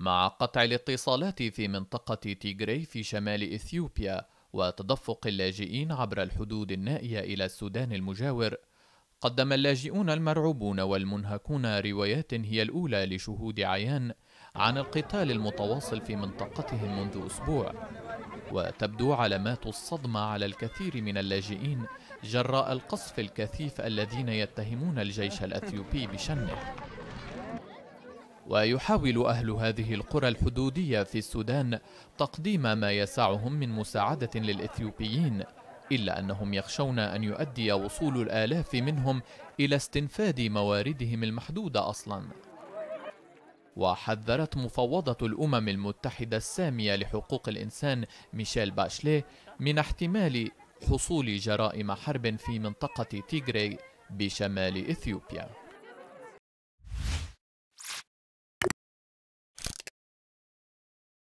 مع قطع الاتصالات في منطقة تيغري في شمال إثيوبيا وتدفق اللاجئين عبر الحدود النائية إلى السودان المجاور قدم اللاجئون المرعوبون والمنهكون روايات هي الأولى لشهود عيان عن القتال المتواصل في منطقتهم منذ أسبوع وتبدو علامات الصدمة على الكثير من اللاجئين جراء القصف الكثيف الذين يتهمون الجيش الأثيوبي بشنه ويحاول أهل هذه القرى الحدودية في السودان تقديم ما يسعهم من مساعدة للإثيوبيين إلا أنهم يخشون أن يؤدي وصول الآلاف منهم إلى استنفاد مواردهم المحدودة أصلاً وحذرت مفوضة الأمم المتحدة السامية لحقوق الإنسان ميشيل باشلي من احتمال حصول جرائم حرب في منطقة تيغري بشمال إثيوبيا